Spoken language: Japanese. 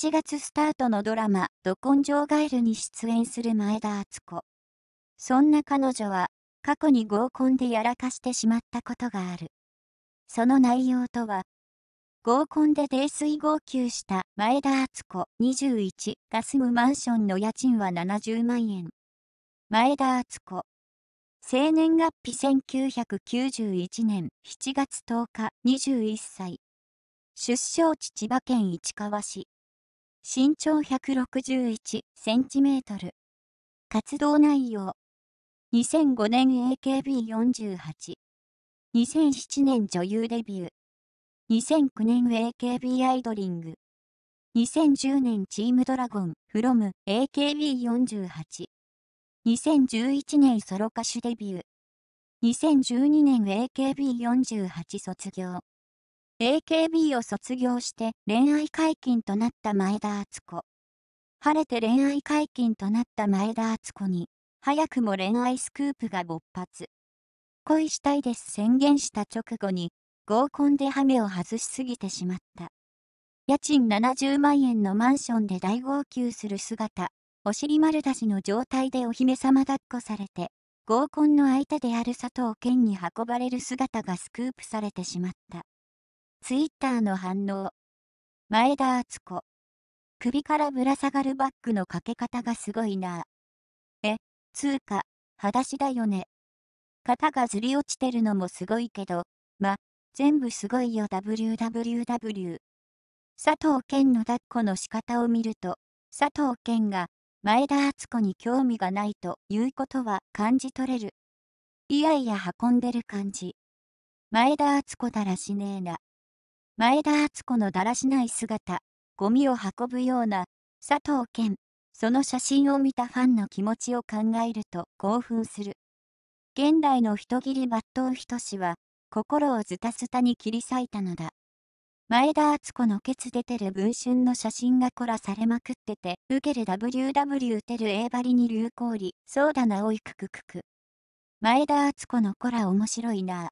7月スタートのドラマ「ど根性ガエル」に出演する前田敦子そんな彼女は過去に合コンでやらかしてしまったことがあるその内容とは合コンで泥酔号泣した前田敦子21が住むマンションの家賃は70万円前田敦子生年月日1991年7月10日21歳出生地千葉県市川市身長161センチメートル。活動内容。2005年 AKB48。2007年女優デビュー。2009年 AKB アイドリング。2010年チームドラゴン from AKB48。2011年ソロ歌手デビュー。2012年 AKB48 卒業。AKB を卒業して恋愛解禁となった前田敦子。晴れて恋愛解禁となった前田敦子に、早くも恋愛スクープが勃発。恋したいです宣言した直後に、合コンでハメを外しすぎてしまった。家賃70万円のマンションで大号泣する姿、お尻丸出しの状態でお姫様抱っこされて、合コンの相手である佐藤健に運ばれる姿がスクープされてしまった。ツイッターの反応。前田敦子。首からぶら下がるバッグのかけ方がすごいな。え、つうか、裸足だよね。肩がずり落ちてるのもすごいけど、ま、全部すごいよ www。佐藤健の抱っこの仕方を見ると、佐藤健が前田敦子に興味がないということは感じ取れる。いやいや運んでる感じ。前田敦子だらしねえな。前田敦子のだらしない姿、ゴミを運ぶような、佐藤健。その写真を見たファンの気持ちを考えると興奮する。現代の人斬り抜刀人志は、心をズタズタに切り裂いたのだ。前田敦子のケツ出てる文春の写真が凝らされまくってて、ウケる WW てる A バリに流行り、そうだなおいくくくく。前田敦子のコラ面白いな